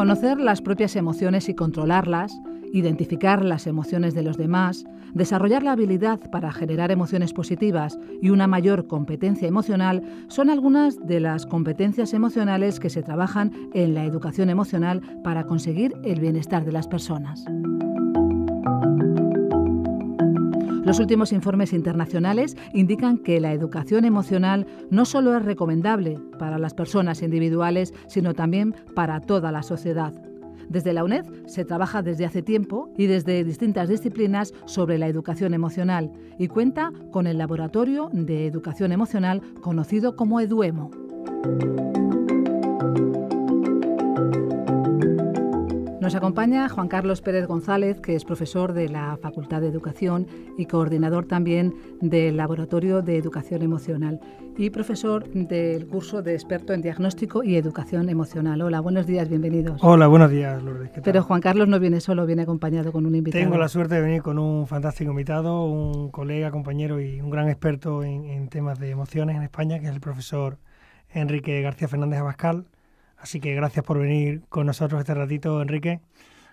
Conocer las propias emociones y controlarlas, identificar las emociones de los demás, desarrollar la habilidad para generar emociones positivas y una mayor competencia emocional son algunas de las competencias emocionales que se trabajan en la educación emocional para conseguir el bienestar de las personas. Los últimos informes internacionales indican que la educación emocional no solo es recomendable para las personas individuales, sino también para toda la sociedad. Desde la UNED se trabaja desde hace tiempo y desde distintas disciplinas sobre la educación emocional y cuenta con el Laboratorio de Educación Emocional conocido como EDUEMO. Nos acompaña Juan Carlos Pérez González, que es profesor de la Facultad de Educación y coordinador también del Laboratorio de Educación Emocional y profesor del curso de experto en diagnóstico y educación emocional. Hola, buenos días, bienvenidos. Hola, buenos días, Lourdes. Pero Juan Carlos no viene solo, viene acompañado con un invitado. Tengo la suerte de venir con un fantástico invitado, un colega, compañero y un gran experto en, en temas de emociones en España, que es el profesor Enrique García Fernández Abascal Así que gracias por venir con nosotros este ratito, Enrique.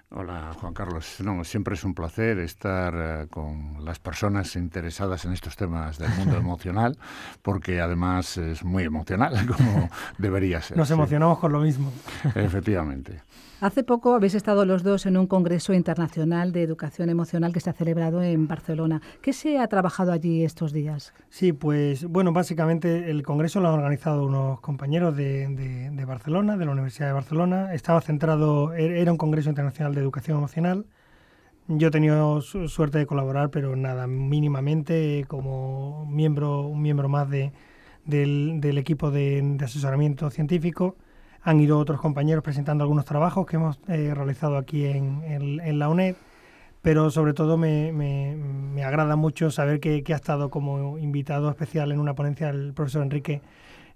Hola Juan Carlos, no, siempre es un placer estar eh, con las personas interesadas en estos temas del mundo emocional, porque además es muy emocional, como debería ser. Nos emocionamos con lo mismo. Efectivamente. Hace poco habéis estado los dos en un Congreso Internacional de Educación Emocional que se ha celebrado en Barcelona. ¿Qué se ha trabajado allí estos días? Sí, pues bueno, básicamente el Congreso lo han organizado unos compañeros de, Barcelona, de la Universidad de Barcelona. Estaba centrado, er, era un Congreso Internacional de Educación Emocional. Yo he tenido suerte de colaborar, pero nada, mínimamente como miembro, un miembro más del equipo de asesoramiento científico han ido otros compañeros presentando algunos trabajos que hemos eh, realizado aquí en, la UNED, pero sobre todo me, agrada mucho saber que, ha estado como invitado especial en una ponencia el profesor Enrique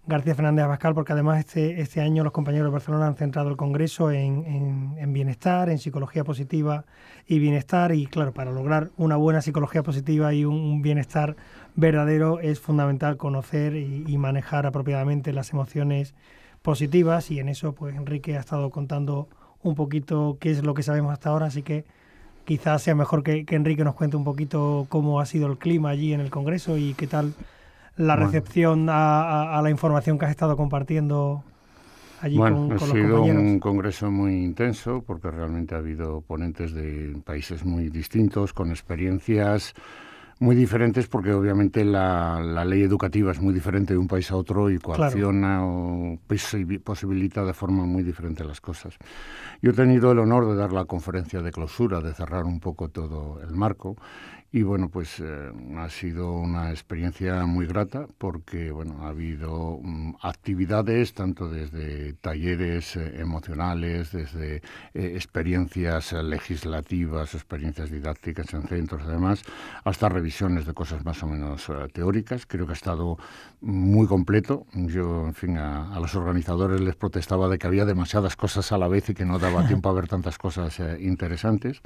García Fernández Abascal, porque además este, este año los compañeros de Barcelona han centrado el Congreso en, bienestar, en psicología positiva y bienestar, y claro, para lograr una buena psicología positiva y un, bienestar verdadero es fundamental conocer y manejar apropiadamente las emociones positivas y en eso pues Enrique ha estado contando un poquito qué es lo que sabemos hasta ahora, así que quizás sea mejor que, Enrique nos cuente un poquito cómo ha sido el clima allí en el Congreso y qué tal la recepción a, la información que has estado compartiendo allí con con, con ha sido un congreso muy intenso porque realmente ha habido ponentes de países muy distintos con experiencias muy diferentes porque obviamente la, ley educativa es muy diferente de un país a otro y coacciona o posibilita de forma muy diferente las cosas. Yo he tenido el honor de dar la conferencia de clausura, de cerrar un poco todo el marco y bueno, pues eh, ha sido una experiencia muy grata porque bueno, ha habido mm, actividades tanto desde talleres eh, emocionales, desde eh, experiencias legislativas, experiencias didácticas en centros, y demás, hasta revisiones de cosas más o menos teóricas. Creo que ha estado muy completo. Yo, en fin, a, los organizadores les protestaba de que había demasiadas cosas a la vez y que no daba tiempo a ver tantas cosas eh, interesantes.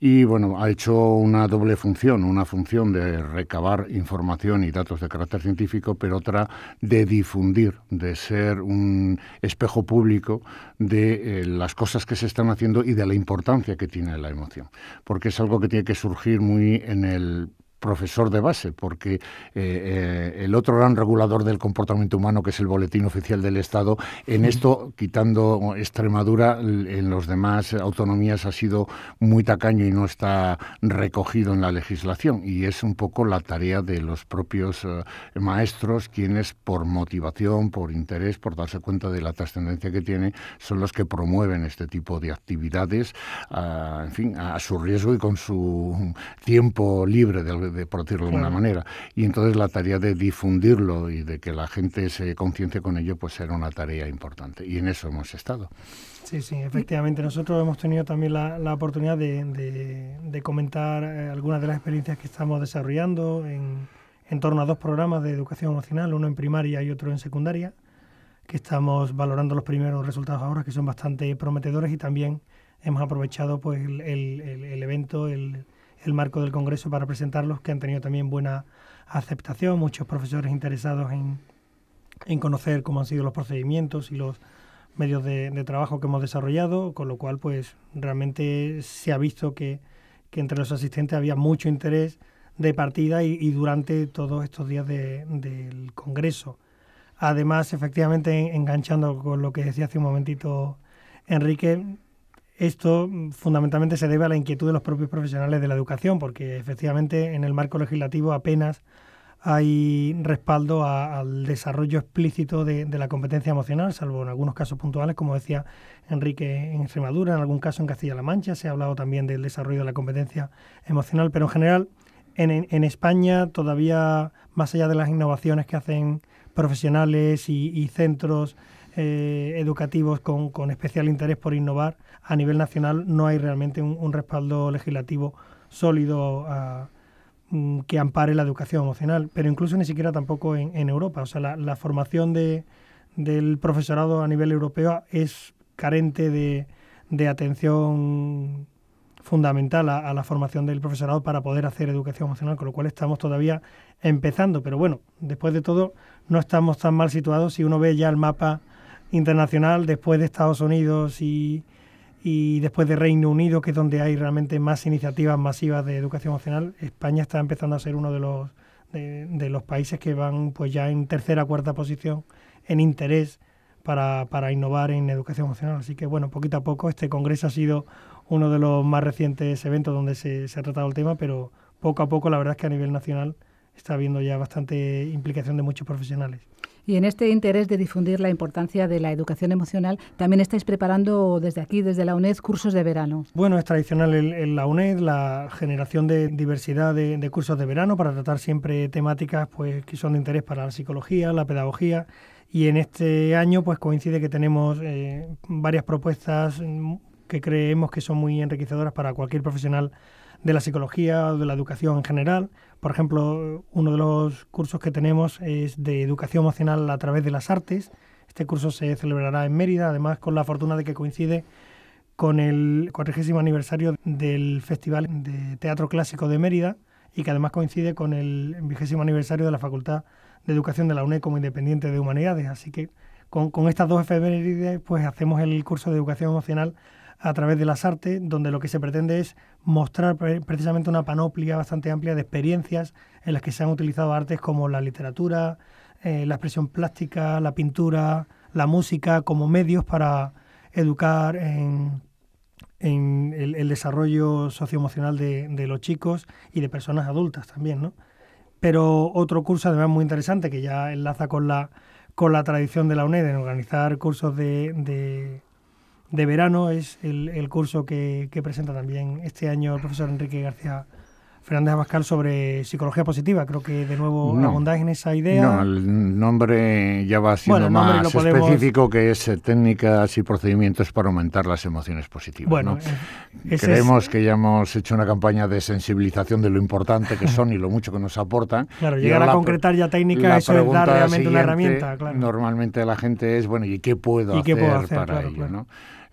Y bueno, ha hecho una doble función, una función de recabar información y datos de carácter científico, pero otra de difundir, de ser un espejo público de eh, las cosas que se están haciendo y de la importancia que tiene la emoción. Porque es algo que tiene que surgir muy en el profesor de base, porque eh, eh, el otro gran regulador del comportamiento humano, que es el Boletín Oficial del Estado, en esto, quitando Extremadura, en los demás autonomías ha sido muy tacaño y no está recogido en la legislación. Y es un poco la tarea de los propios eh, maestros, quienes por motivación, por interés, por darse cuenta de la trascendencia que tiene, son los que promueven este tipo de actividades, ah, en fin, a, su riesgo y con su tiempo libre de de, por de alguna manera. Y entonces la tarea de difundirlo y de que la gente se conciencie con ello, pues era una tarea importante. Y en eso hemos estado. Sí, sí, efectivamente. Nosotros hemos tenido también la, la oportunidad de, de, comentar eh, algunas de las experiencias que estamos desarrollando en, en, torno a dos programas de educación emocional, uno en primaria y otro en secundaria, que estamos valorando los primeros resultados ahora, que son bastante prometedores y también hemos aprovechado pues el, el, el evento, el, el marco del Congreso para presentarlos, que han tenido también buena aceptación, muchos profesores interesados en, en conocer cómo han sido los procedimientos y los medios de, trabajo que hemos desarrollado, con lo cual pues realmente se ha visto que, que entre los asistentes había mucho interés de partida y, durante todos estos días del Congreso. Además, efectivamente, enganchando con lo que decía hace un momentito Enrique, esto mm, fundamentalmente se debe a la inquietud de los propios profesionales de la educación, porque efectivamente en el marco legislativo apenas hay respaldo al desarrollo explícito de, la competencia emocional, salvo en algunos casos puntuales, como decía Enrique en Extremadura, en algún caso en Castilla-La Mancha, se ha hablado también del desarrollo de la competencia emocional, pero en general en, España todavía, más allá de las innovaciones que hacen profesionales y centros eh, educativos con, con, especial interés por innovar, a nivel nacional no hay realmente un, respaldo legislativo sólido ah, mm, que ampare la educación emocional, pero incluso ni siquiera tampoco en, Europa. O sea, la, formación de, del profesorado a nivel europeo es carente de, de atención fundamental a, a, la formación del profesorado para poder hacer educación emocional, con lo cual estamos todavía empezando. Pero bueno, después de todo, no estamos tan mal situados si uno ve ya el mapa internacional después de Estados Unidos y, después de Reino Unido, que es donde hay realmente más iniciativas masivas de educación emocional, España está empezando a ser uno de los, de, los países que van pues ya en tercera o cuarta posición en interés para, para, innovar en educación emocional. Así que bueno, poquito a poco este congreso ha sido uno de los más recientes eventos donde se, se ha tratado el tema, pero poco a poco la verdad es que a nivel nacional está habiendo ya bastante implicación de muchos profesionales. Y en este interés de difundir la importancia de la educación emocional, también estáis preparando desde aquí, desde la UNED, cursos de verano. Bueno, es tradicional en la UNED la generación de diversidad de, cursos de verano para tratar siempre temáticas pues, que son de interés para la psicología, la pedagogía y en este año pues coincide que tenemos eh, varias propuestas mm, que creemos que son muy enriquecedoras para cualquier profesional de la psicología o de la educación en general por ejemplo, uno de los cursos que tenemos es de educación emocional a través de las artes. Este curso se celebrará en Mérida, además con la fortuna de que coincide con el 40 aniversario del Festival de Teatro Clásico de Mérida y que además coincide con el vigésimo aniversario de la Facultad de Educación de la UNED como Independiente de Humanidades. Así que con, estas dos efemérides pues hacemos el curso de educación emocional a través de las artes, donde lo que se pretende es mostrar precisamente una panoplia bastante amplia de experiencias en las que se han utilizado artes como la literatura, eh, la expresión plástica, la pintura, la música como medios para educar en, el, desarrollo socioemocional de, de los chicos y de personas adultas también, ¿no? Pero otro curso además muy interesante que ya enlaza con la, con la tradición de la UNED en organizar cursos de de verano es el, curso que, que, presenta también este año el profesor Enrique García Fernández Abascal sobre psicología positiva. Creo que de nuevo la bondad en esa idea. No, el nombre ya va siendo más específico, que es eh, técnicas y procedimientos para aumentar las emociones positivas. Bueno, eh, creemos que ya hemos hecho una campaña de sensibilización de lo importante que son y lo mucho que nos aportan. Claro, llegar a concretar ya técnicas, eso es dar realmente una herramienta. Normalmente la gente es, bueno, ¿y qué puedo, hacer, para ello?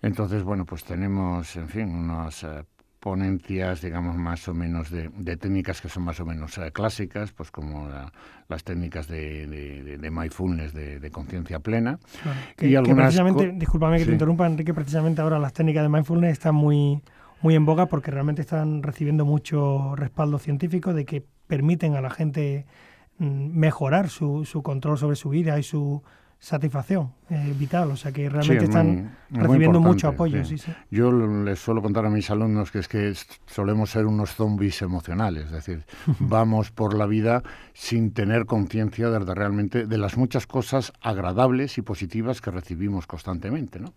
Entonces, bueno, pues tenemos, en fin, unos eh, ponencias, digamos, más o menos de, técnicas que son más o menos eh, clásicas, pues como las técnicas de, mindfulness, de, conciencia plena. que, y precisamente, discúlpame que te interrumpa, Enrique, precisamente ahora las técnicas de mindfulness están muy, muy en boga porque realmente están recibiendo mucho respaldo científico de que permiten a la gente mm, mejorar su, su control sobre su vida y su, satisfacción eh, vital, o sea que realmente están recibiendo mucho apoyo. Yo les suelo contar a mis alumnos que es que solemos ser unos zombies emocionales, es decir, vamos por la vida sin tener conciencia realmente de las muchas cosas agradables y positivas que recibimos constantemente, ¿no?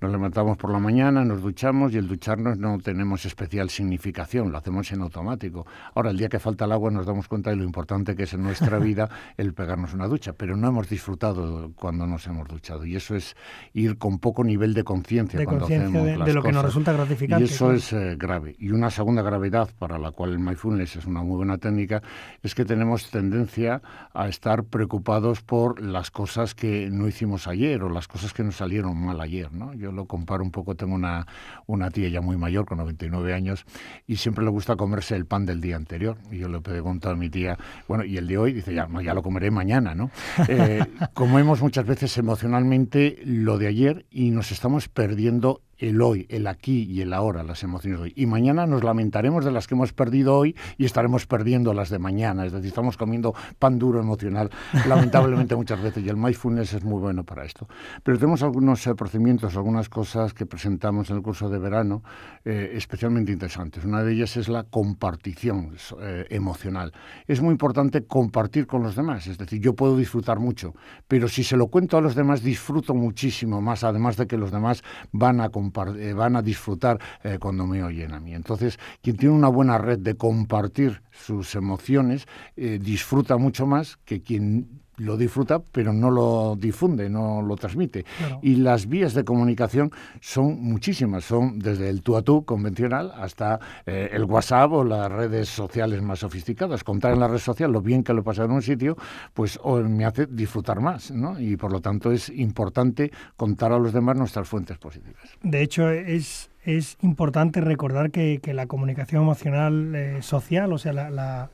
Nos levantamos por la mañana, nos duchamos y el ducharnos no tenemos especial significación, lo hacemos en automático. Ahora, el día que falta el agua nos damos cuenta de lo importante que es en nuestra vida el pegarnos una ducha, pero no hemos disfrutado cuando nos hemos duchado y eso es ir con poco nivel de conciencia cuando hacemos de, las lo que nos resulta gratificante. Y eso es eh, grave. Y una segunda gravedad para la cual el mindfulness es una muy buena técnica es que tenemos tendencia a estar preocupados por las cosas que no hicimos ayer o las cosas que nos salieron mal ayer, ¿no? lo comparo un poco, tengo una, una tía ya muy mayor, con 99 años, y siempre le gusta comerse el pan del día anterior. Y yo le pregunto a mi tía, bueno, ¿y el de hoy? Dice, ya, ya lo comeré mañana, ¿no? Eh, comemos muchas veces emocionalmente lo de ayer y nos estamos perdiendo el hoy, el aquí y el ahora, las emociones de hoy. Y mañana nos lamentaremos de las que hemos perdido hoy y estaremos perdiendo las de mañana. Es decir, estamos comiendo pan duro emocional, lamentablemente muchas veces. Y el mindfulness es muy bueno para esto. Pero tenemos algunos eh, procedimientos, algunas cosas que presentamos en el curso de verano eh, especialmente interesantes. Una de ellas es la compartición eh, emocional. Es muy importante compartir con los demás. Es decir, yo puedo disfrutar mucho, pero si se lo cuento a los demás, disfruto muchísimo más, además de que los demás van a compartir eh, van a disfrutar eh, cuando me oyen a mí. Entonces, quien tiene una buena red de compartir sus emociones eh, disfruta mucho más que quien lo disfruta, pero no lo difunde, no lo transmite. Y las vías de comunicación son muchísimas, son desde el tú a tú convencional hasta eh, el WhatsApp o las redes sociales más sofisticadas. Contar en la red social lo bien que lo he pasado en un sitio, pues me hace disfrutar más, ¿no? Y por lo tanto es importante contar a los demás nuestras fuentes positivas. De hecho, es, es importante recordar que, la comunicación emocional eh, social, o sea, la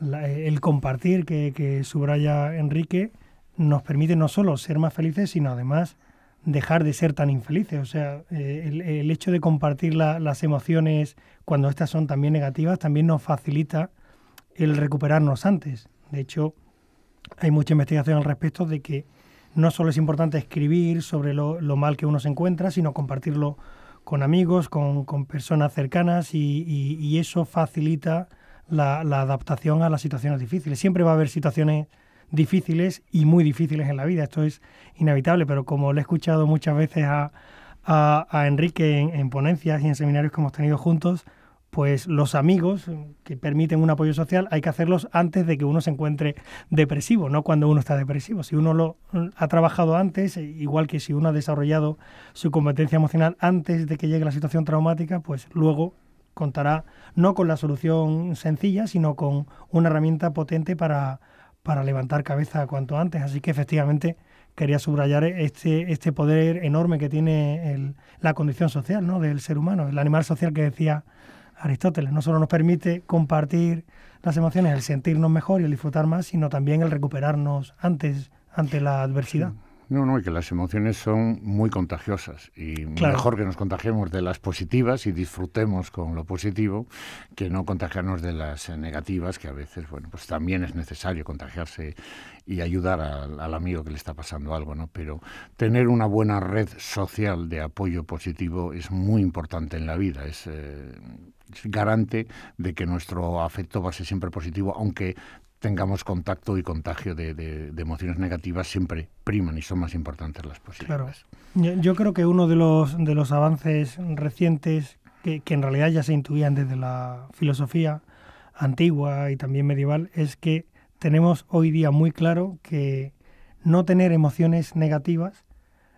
el compartir que, subraya Enrique nos permite no solo ser más felices, sino además dejar de ser tan infelices. O sea, eh, el, hecho de compartir las emociones cuando estas son también negativas también nos facilita el recuperarnos antes. De hecho, hay mucha investigación al respecto de que no solo es importante escribir sobre lo, mal que uno se encuentra, sino compartirlo con amigos, con, personas cercanas y, eso facilita la, adaptación a las situaciones difíciles. Siempre va a haber situaciones difíciles y muy difíciles en la vida, esto es inevitable, pero como le he escuchado muchas veces a, a, Enrique en, en, ponencias y en seminarios que hemos tenido juntos, pues los amigos que permiten un apoyo social hay que hacerlos antes de que uno se encuentre depresivo, no cuando uno está depresivo. Si uno lo ha trabajado antes, igual que si uno ha desarrollado su competencia emocional antes de que llegue la situación traumática, pues luego contará no con la solución sencilla, sino con una herramienta potente para, levantar cabeza cuanto antes. Así que efectivamente quería subrayar este, este poder enorme que tiene la condición social ¿no? del ser humano, el animal social que decía Aristóteles. No solo nos permite compartir las emociones, el sentirnos mejor y el disfrutar más, sino también el recuperarnos antes ante la adversidad. No, no, y que las emociones son muy contagiosas y mejor que nos contagiemos de las positivas y disfrutemos con lo positivo que no contagiarnos de las eh, negativas que a veces, bueno, pues también es necesario contagiarse y ayudar al amigo que le está pasando algo, ¿no? Pero tener una buena red social de apoyo positivo es muy importante en la vida, es... Eh, garante de que nuestro afecto va a ser siempre positivo, aunque tengamos contacto y contagio de, emociones negativas siempre priman y son más importantes las positivas. Yo, creo que uno de los, de los avances recientes que, en realidad ya se intuían desde la filosofía antigua y también medieval es que tenemos hoy día muy claro que no tener emociones negativas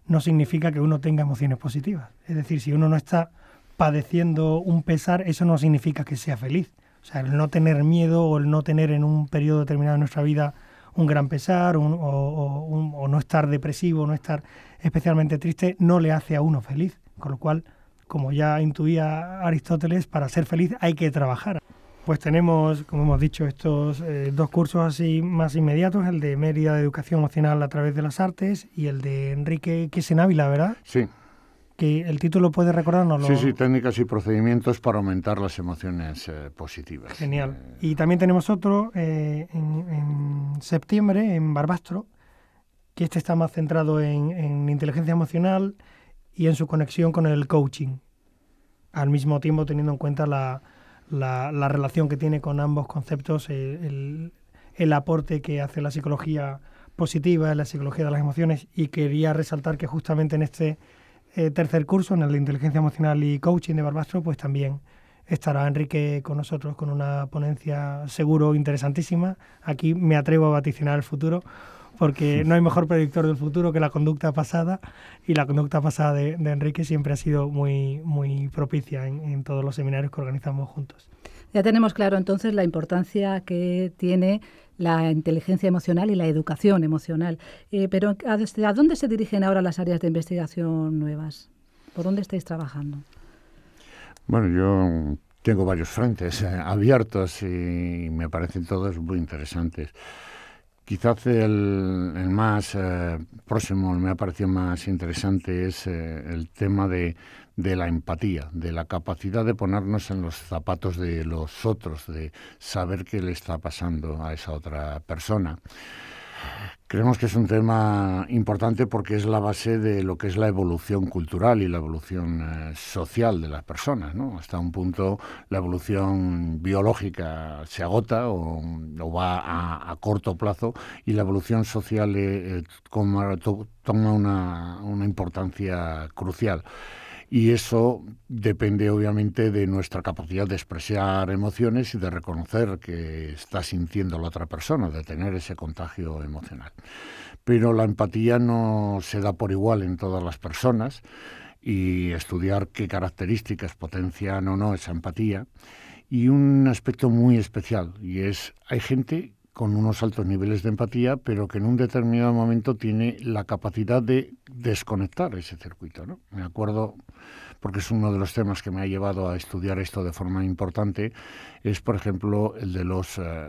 no significa que uno tenga emociones positivas. Es decir, si uno no está padeciendo un pesar, eso no significa que sea feliz. O sea, el no tener miedo o el no tener en un periodo determinado de nuestra vida un gran pesar o, no estar depresivo, no estar especialmente triste, no le hace a uno feliz. Con lo cual, como ya intuía Aristóteles, para ser feliz hay que trabajar. Pues tenemos, como hemos dicho, estos eh, dos cursos así más inmediatos, el de Mérida de Educación Emocional a través de las Artes y el de Enrique ávila ¿verdad? Sí, que el título puede recordarnos. Sí, sí, técnicas y procedimientos para aumentar las emociones eh, positivas. Genial. Eh, y también tenemos otro eh, en, septiembre en Barbastro, que este está más centrado en, inteligencia emocional y en su conexión con el coaching, al mismo tiempo teniendo en cuenta la, relación que tiene con ambos conceptos, el, aporte que hace la psicología positiva, la psicología de las emociones, y quería resaltar que justamente en este eh, tercer curso en el de Inteligencia Emocional y Coaching de Barbastro, pues también estará Enrique con nosotros con una ponencia seguro interesantísima. Aquí me atrevo a vaticinar el futuro porque no hay mejor predictor del futuro que la conducta pasada y la conducta pasada de, Enrique siempre ha sido muy, muy propicia en todos los seminarios que organizamos juntos. Ya tenemos claro entonces la importancia que tiene la inteligencia emocional y la educación emocional. Eh, pero ¿a dónde se dirigen ahora las áreas de investigación nuevas? ¿Por dónde estáis trabajando? Bueno, yo tengo varios frentes eh, abiertos y me parecen todos muy interesantes. Quizás el, el más eh, próximo, me ha parecido más interesante, es el tema de, de la empatía, de la capacidad de ponernos en los zapatos de los otros, de saber qué le está pasando a esa otra persona. Creemos que es un tema importante porque es la base de lo que es la evolución cultural y la evolución eh, social de las personas. Hasta un punto la evolución biológica se agota o, va a, corto plazo y la evolución social eh, eh, toma, una importancia crucial y eso depende obviamente de nuestra capacidad de expresar emociones y de reconocer que está sintiendo la otra persona, de tener ese contagio emocional. Pero la empatía no se da por igual en todas las personas y estudiar qué características potencian o no esa empatía. Y un aspecto muy especial, y es, hay gente con unos altos niveles de empatía, pero que en un determinado momento tiene la capacidad de desconectar ese circuito. Me acuerdo, porque es uno de los temas que me ha llevado a estudiar esto de forma importante, es por ejemplo el de los... Eh,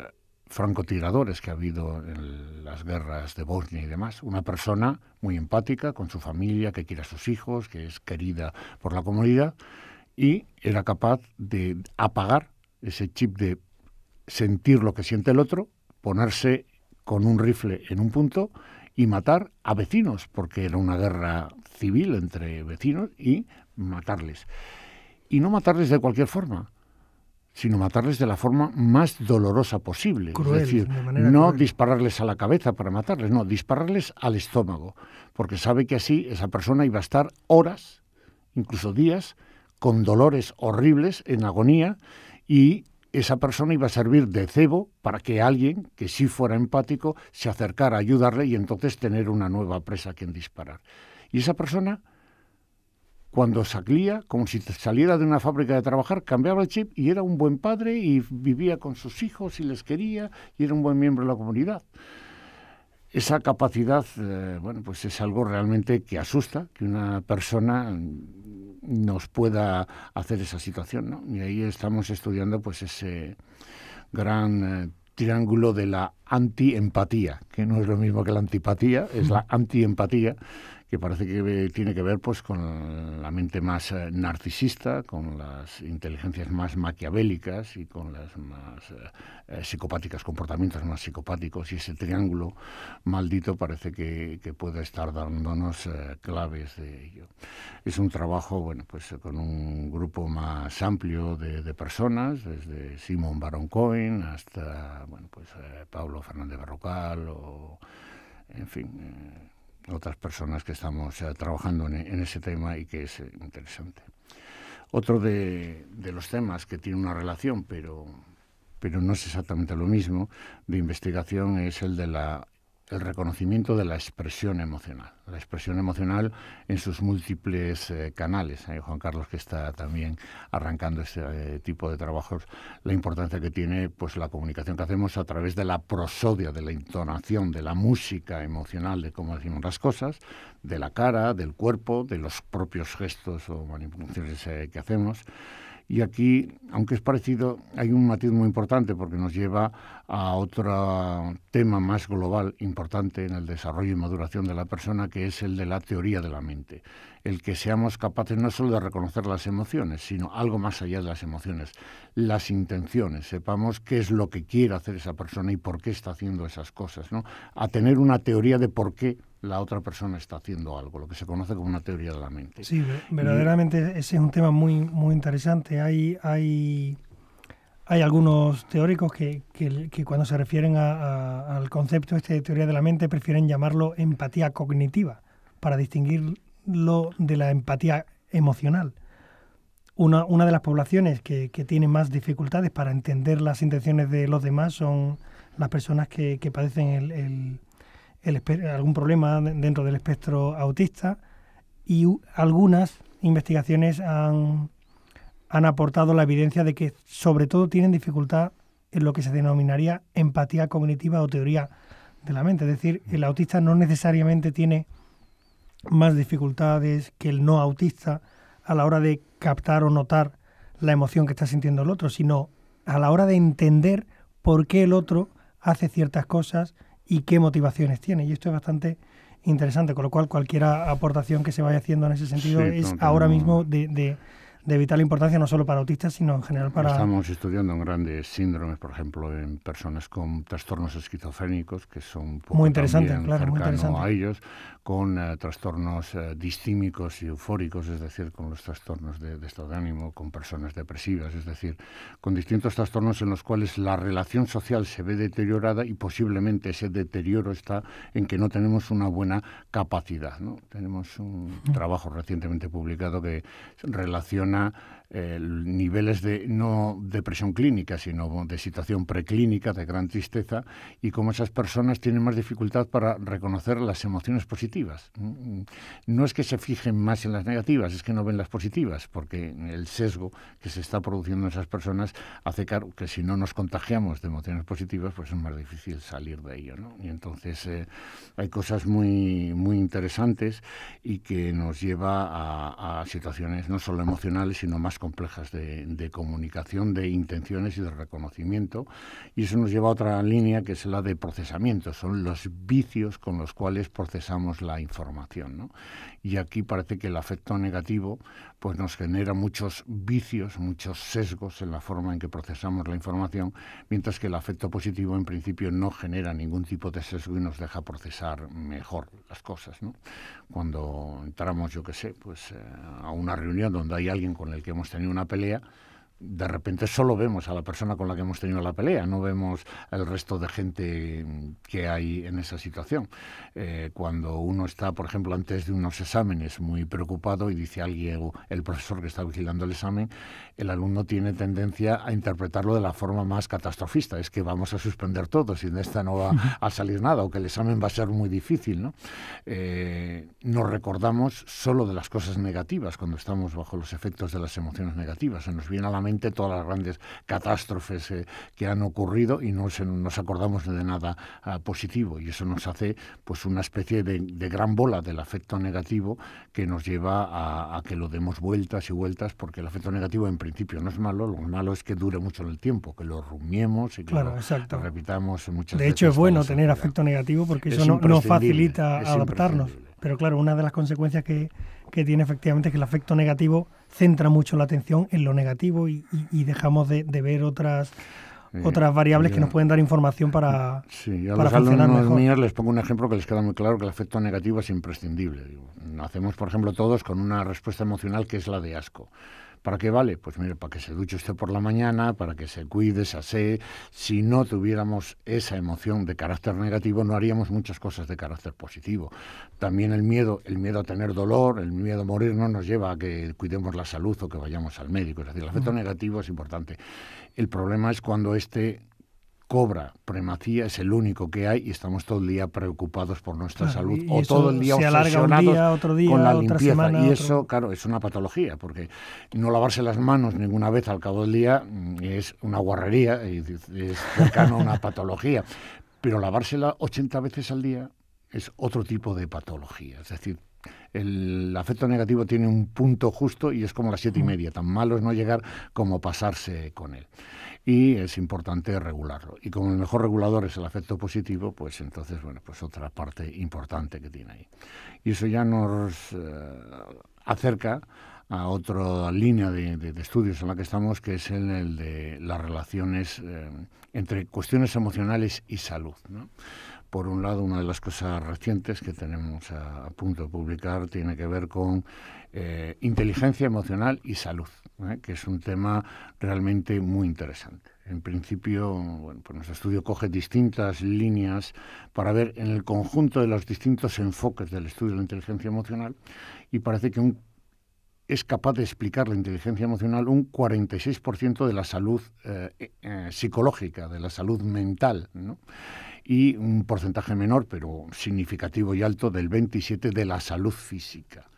francotiradores que ha habido en las guerras de Bosnia y demás. Una persona muy empática con su familia, que quiere a sus hijos, que es querida por la comunidad y era capaz de apagar ese chip de sentir lo que siente el otro ponerse con un rifle en un punto y matar a vecinos, porque era una guerra civil entre vecinos, y matarles. Y no matarles de cualquier forma, sino matarles de la forma más dolorosa posible. es decir, no dispararles a la cabeza para matarles, no, dispararles al estómago, porque sabe que así esa persona iba a estar horas, incluso días, con dolores horribles, en agonía, y esa persona iba a servir de cebo para que alguien que sí fuera empático se acercara a ayudarle y entonces tener una nueva presa a quien disparar. Y esa persona, cuando salía, como si saliera de una fábrica de trabajar, cambiaba el chip y era un buen padre y vivía con sus hijos y les quería y era un buen miembro de la comunidad. Esa capacidad, eh, bueno, pues es algo realmente que asusta, que una persona nos pueda hacer esa situación. Y ahí estamos estudiando pues ese gran eh, triángulo de la antiempatía, que no es lo mismo que la antipatía, es la antiempatía, que parece que tiene que ver pues con la mente más eh, narcisista, con las inteligencias más maquiavélicas y con las más eh, eh, psicopáticas, comportamientos más psicopáticos y ese triángulo maldito parece que, puede estar dándonos claves de ello. Es un trabajo bueno pues con un grupo más amplio de, de personas, desde Simon Baron Cohen hasta bueno pues Pablo Fernández Barrocal o en fin otras personas que estamos trabajando en, ese tema y que es eh, interesante. Otro de, de, los temas que tiene una relación, pero, pero no es exactamente lo mismo, de investigación es el de la el reconocimiento de la expresión emocional. La expresión emocional en sus múltiples eh, canales. Eh, Juan Carlos, que está también arrancando este eh, tipo de trabajos, la importancia que tiene pues, la comunicación que hacemos a través de la prosodia, de la entonación, de la música emocional, de cómo decimos las cosas, de la cara, del cuerpo, de los propios gestos o manipulaciones que hacemos. Y aquí, aunque es parecido, hay un matiz muy importante porque nos lleva a otro tema más global importante en el desarrollo y maduración de la persona, que es el de la teoría de la mente. El que seamos capaces no solo de reconocer las emociones, sino algo más allá de las emociones, las intenciones, sepamos qué es lo que quiere hacer esa persona y por qué está haciendo esas cosas, ¿no? A tener una teoría de por qué la otra persona está haciendo algo, lo que se conoce como una teoría de la mente. Sí, verdaderamente ese es un tema muy, muy interesante. Hay, hay, hay algunos teóricos que, cuando se refieren al concepto este de teoría de la mente prefieren llamarlo empatía cognitiva, para distinguirlo de la empatía emocional. Una, de las poblaciones que, que tiene más dificultades para entender las intenciones de los demás son las personas que, padecen el el, algún problema dentro del espectro autista y algunas investigaciones han, han aportado la evidencia de que sobre todo tienen dificultad en lo que se denominaría empatía cognitiva o teoría de la mente. Es decir, el autista no necesariamente tiene más dificultades que el no autista a la hora de captar o notar la emoción que está sintiendo el otro, sino a la hora de entender por qué el otro hace ciertas cosas y qué motivaciones tiene. Y esto es bastante interesante, con lo cual cualquier aportación que se vaya haciendo en ese sentido es ahora mismo de de vital importancia no solo para autistas, sino en general para... Estamos estudiando en grandes síndromes, por ejemplo, en personas con trastornos esquizofrénicos, que son muy interesantes, claro, muy interesante. a ellos, con eh, trastornos eh, distímicos y eufóricos, es decir, con los trastornos de, estado de ánimo, con personas depresivas, es decir, con distintos trastornos en los cuales la relación social se ve deteriorada y posiblemente ese deterioro está en que no tenemos una buena capacidad. ¿no? Tenemos un mm. trabajo recientemente publicado que relaciona 那。niveles de no depresión clínica, sino de situación preclínica, de gran tristeza, y cómo esas personas tienen más dificultad para reconocer las emociones positivas. Mm, no es que se fijen más en las negativas, es que no ven las positivas, porque el sesgo que se está produciendo en esas personas hace que si no nos contagiamos de emociones positivas, pues es más difícil salir de ello. Y entonces eh, hay cosas muy, muy interesantes y que nos lleva a situaciones no solo emocionales, sino más complejas de, comunicación, de intenciones y de reconocimiento. Y eso nos lleva a otra línea que es la de procesamiento. Son los vicios con los cuales procesamos la información. ¿no? Y aquí parece que el afecto negativo pues nos genera muchos vicios, muchos sesgos en la forma en que procesamos la información, mientras que el afecto positivo en principio no genera ningún tipo de sesgo y nos deja procesar mejor las cosas. Cuando entramos, yo qué sé, pues eh, a una reunión donde hay alguien con el que hemos hemos una pelea de repente solo vemos a la persona con la que hemos tenido la pelea, no vemos el resto de gente que hay en esa situación. Eh, cuando uno está, por ejemplo, antes de unos exámenes muy preocupado y dice alguien el profesor que está vigilando el examen, el alumno tiene tendencia a interpretarlo de la forma más catastrofista, es que vamos a suspender todo, si de esta no va a salir nada o que el examen va a ser muy difícil. ¿no? Eh, nos recordamos solo de las cosas negativas cuando estamos bajo los efectos de las emociones negativas, se nos viene a la todas las grandes catástrofes eh, que han ocurrido y no nos acordamos de nada ah, positivo y eso nos hace pues una especie de, gran bola del afecto negativo que nos lleva a, que lo demos vueltas y vueltas porque el afecto negativo en principio no es malo, lo malo es que dure mucho en el tiempo, que lo rumiemos y que lo, repitamos muchas de veces. De hecho es bueno tener afecto negativo porque eso nos facilita adaptarnos. Pero claro, una de las consecuencias que que tiene efectivamente que el afecto negativo centra mucho la atención en lo negativo y, dejamos de, ver otras otras variables que nos pueden dar información para sí, para a los alumnos les pongo un ejemplo que les queda muy claro que el afecto negativo es imprescindible. Digo, hacemos, por ejemplo, todos con una respuesta emocional que es la de asco. ¿Para qué vale? Pues mire, para que se duche usted por la mañana, para que se cuide, se asee. Si no tuviéramos esa emoción de carácter negativo, no haríamos muchas cosas de carácter positivo. También el miedo, el miedo a tener dolor, el miedo a morir, no nos lleva a que cuidemos la salud o que vayamos al médico. Es decir, el efecto negativo es importante. El problema es cuando este cobra premacía es el único que hay y estamos todo el día preocupados por nuestra salud o todo el día obsesionados día, día, con la otra limpieza. Semana, y eso, claro, es una patología, porque no lavarse las manos ninguna vez al cabo del día mm, es una guarrería, es cercano a una patología. Pero lavársela 80 veces al día es otro tipo de patología. Es decir, el afecto negativo tiene un punto justo y es como las siete y media. Tan malo es no llegar como pasarse con él y es importante regularlo. Y como el mejor regulador es el afecto positivo, pues entonces, bueno, pues otra parte importante que tiene ahí. Y eso ya nos eh, acerca a otra línea de, estudios en la que estamos, que es el, de las relaciones eh, entre cuestiones emocionales y salud. ¿no? Por un lado, una de las cosas recientes que tenemos a, punto de publicar tiene que ver con eh, inteligencia emocional y salud, ¿eh? que es un tema realmente muy interesante. En principio, pues nuestro estudio coge distintas líneas para ver en el conjunto de los distintos enfoques del estudio de la inteligencia emocional y parece que un es capaz de explicar la inteligencia emocional un 46% de la salud eh, eh, psicológica, de la salud mental, y un porcentaje menor, pero significativo y alto, del 27% de la salud física.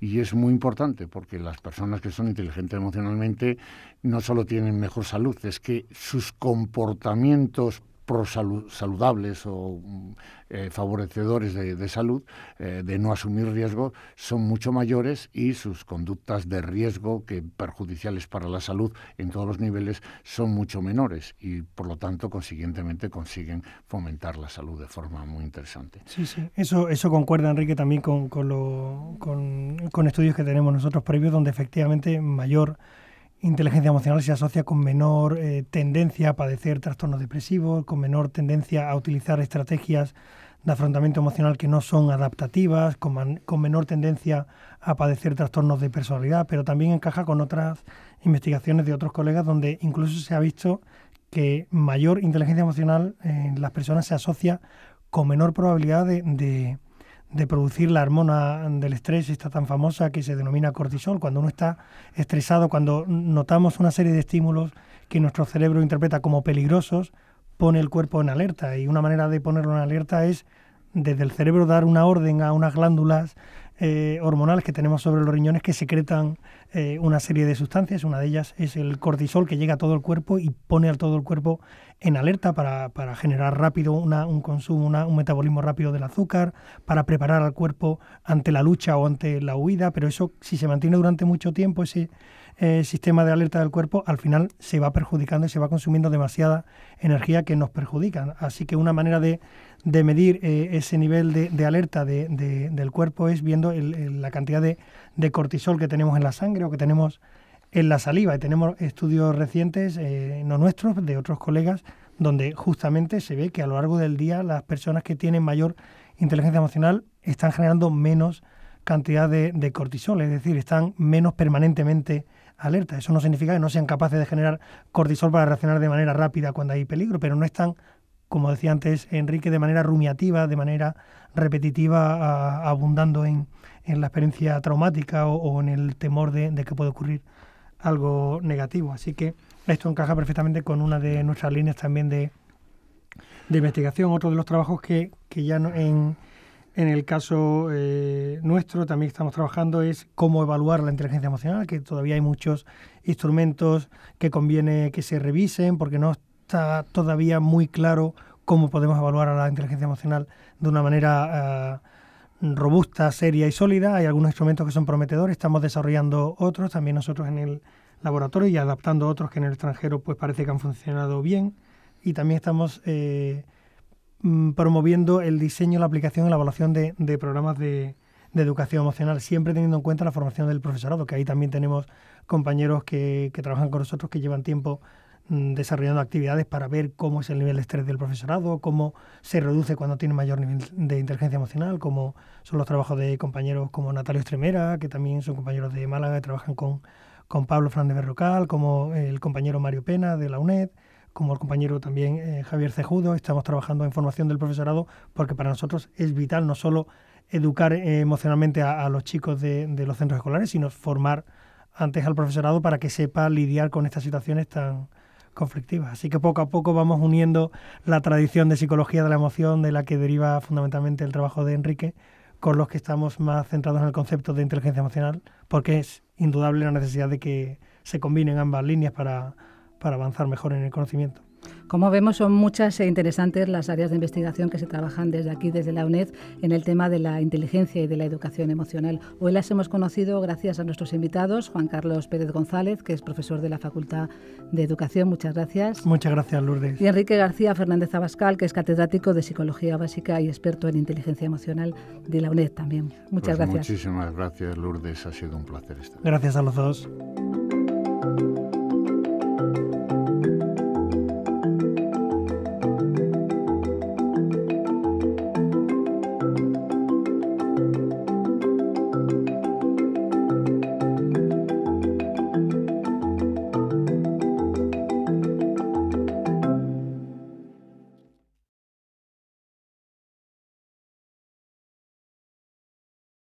Y es muy importante porque las personas que son inteligentes emocionalmente no solo tienen mejor salud, es que sus comportamientos prosaludables o mm, eh, favorecedores de, salud, eh, de no asumir riesgo, son mucho mayores y sus conductas de riesgo que perjudiciales para la salud en todos los niveles son mucho menores y por lo tanto consiguientemente consiguen fomentar la salud de forma muy interesante. Sí, sí, eso, eso concuerda Enrique también con, con, con, con estudios que tenemos nosotros previos donde efectivamente mayor inteligencia emocional se asocia con menor eh, tendencia a padecer trastornos depresivos, con menor tendencia a utilizar estrategias de afrontamiento emocional que no son adaptativas, con, con, menor tendencia a padecer trastornos de personalidad, pero también encaja con otras investigaciones de otros colegas donde incluso se ha visto que mayor inteligencia emocional en las personas se asocia con menor probabilidad de de producir la hormona del estrés, esta tan famosa que se denomina cortisol, cuando uno está estresado, cuando notamos una serie de estímulos que nuestro cerebro interpreta como peligrosos, pone el cuerpo en alerta. Y una manera de ponerlo en alerta es desde el cerebro dar una orden a unas glándulas eh, hormonales que tenemos sobre los riñones que secretan eh, una serie de sustancias. Una de ellas es el cortisol que llega a todo el cuerpo y pone a todo el cuerpo en alerta para, generar rápido un consumo, un metabolismo rápido del azúcar, para preparar al cuerpo ante la lucha o ante la huida, pero eso si se mantiene durante mucho tiempo ese eh, sistema de alerta del cuerpo, al final se va perjudicando y se va consumiendo demasiada energía que nos perjudica. Así que una manera de, de medir eh, ese nivel de, alerta de, del cuerpo es viendo la cantidad de, cortisol que tenemos en la sangre o que tenemos en la saliva. Y tenemos estudios recientes, eh, no nuestros, de otros colegas, donde justamente se ve que a lo largo del día las personas que tienen mayor inteligencia emocional están generando menos cantidad de, cortisol, es decir, están menos permanentemente alertas. Eso no significa que no sean capaces de generar cortisol para reaccionar de manera rápida cuando hay peligro, pero no están, como decía antes Enrique, de manera rumiativa, de manera repetitiva, abundando en, la experiencia traumática o, en el temor de que puede ocurrir algo negativo. Así que esto encaja perfectamente con una de nuestras líneas también de, de investigación. Otro de los trabajos que, ya en, el caso eh, nuestro también estamos trabajando es cómo evaluar la inteligencia emocional, que todavía hay muchos instrumentos que conviene que se revisen porque no está todavía muy claro cómo podemos evaluar a la inteligencia emocional de una manera... Ah, robusta, seria y sólida. Hay algunos instrumentos que son prometedores, estamos desarrollando otros también nosotros en el laboratorio y adaptando otros que en el extranjero pues parece que han funcionado bien. Y también estamos eh, mm, promoviendo el diseño, la aplicación y la evaluación de, programas de, educación emocional, siempre teniendo en cuenta la formación del profesorado, que ahí también tenemos compañeros que, que trabajan con nosotros que llevan tiempo Mm, desarrollando actividades para ver cómo es el nivel de estrés del profesorado, cómo se reduce cuando tiene mayor nivel de inteligencia emocional, como son los trabajos de compañeros como Natalio Estremera, que también son compañeros de Málaga y trabajan con, con Pablo Fernández Berrocal, como eh, el compañero Mario Pena de la UNED, como el compañero también eh, Javier Cejudo. Estamos trabajando en formación del profesorado porque para nosotros es vital no solo educar eh, emocionalmente a, los chicos de, de los centros escolares, sino formar antes al profesorado para que sepa lidiar con estas situaciones tan, conflictivas. Así que poco a poco vamos uniendo la tradición de psicología de la emoción, de la que deriva fundamentalmente el trabajo de Enrique, con los que estamos más centrados en el concepto de inteligencia emocional, porque es indudable la necesidad de que se combinen ambas líneas para, para avanzar mejor en el conocimiento. Como vemos, son muchas e interesantes las áreas de investigación que se trabajan desde aquí, desde la UNED, en el tema de la inteligencia y de la educación emocional. Hoy las hemos conocido gracias a nuestros invitados, Juan Carlos Pérez González, que es profesor de la Facultad de Educación. Muchas gracias. Muchas gracias, Lourdes. Y Enrique García Fernández Abascal, que es catedrático de Psicología Básica y experto en inteligencia emocional de la UNED también. Muchas pues gracias. Muchísimas gracias, Lourdes. Ha sido un placer estar. Gracias a los dos.